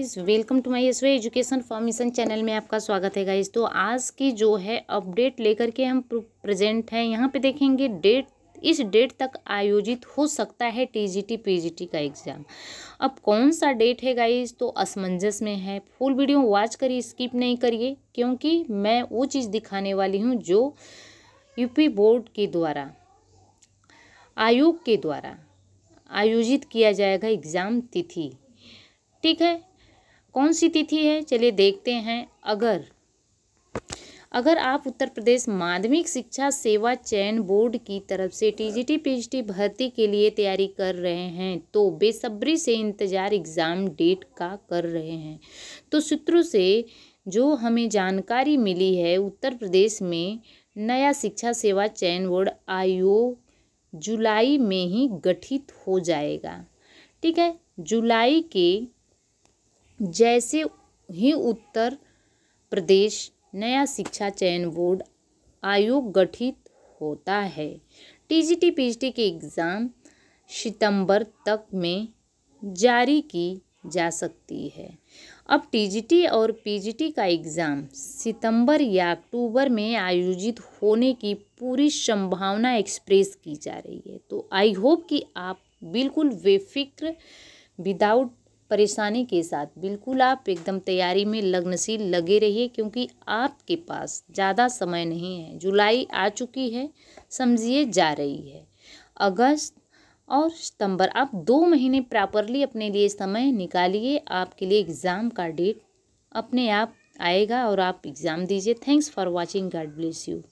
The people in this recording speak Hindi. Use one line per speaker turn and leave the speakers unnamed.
इस welcome to my S education formation channel में आपका स्वागत है गाइज तो आज की जो है अपडेट लेकर के हम प्रेजेंट हैं यहाँ पे देखेंगे डेट इस डेट तक आयोजित हो सकता है टीजीटी पीजीटी का एग्ज़ाम अब कौन सा डेट है गाइज तो असमंजस में है फुल वीडियो वॉच करिए स्किप नहीं करिए क्योंकि मैं वो चीज़ दिखाने वाली हूँ जो यूपी बोर्ड के द्वारा आयोग के द्वारा आयोजित किया जाएगा एग्ज़ाम तिथि ठीक है कौन सी तिथि है चलिए देखते हैं अगर अगर आप उत्तर प्रदेश माध्यमिक शिक्षा सेवा चयन बोर्ड की तरफ से टीजीटी पीजीटी भर्ती के लिए तैयारी कर रहे हैं तो बेसब्री से इंतज़ार एग्ज़ाम डेट का कर रहे हैं तो सूत्रों से जो हमें जानकारी मिली है उत्तर प्रदेश में नया शिक्षा सेवा चयन बोर्ड आयोग जुलाई में ही गठित हो जाएगा ठीक है जुलाई के जैसे ही उत्तर प्रदेश नया शिक्षा चयन बोर्ड आयोग गठित होता है टीजीटी पीजीटी के एग्ज़ाम सितंबर तक में जारी की जा सकती है अब टीजीटी और पीजीटी का एग्ज़ाम सितंबर या अक्टूबर में आयोजित होने की पूरी संभावना एक्सप्रेस की जा रही है तो आई होप कि आप बिल्कुल बेफिक्र विदाउट परेशानी के साथ बिल्कुल आप एकदम तैयारी में लग्नशील लगे रहिए क्योंकि आपके पास ज़्यादा समय नहीं है जुलाई आ चुकी है समझिए जा रही है अगस्त और सितंबर आप दो महीने प्रॉपरली अपने लिए समय निकालिए आपके लिए एग्ज़ाम का डेट अपने आप आएगा और आप एग्ज़ाम दीजिए thanks for watching God bless you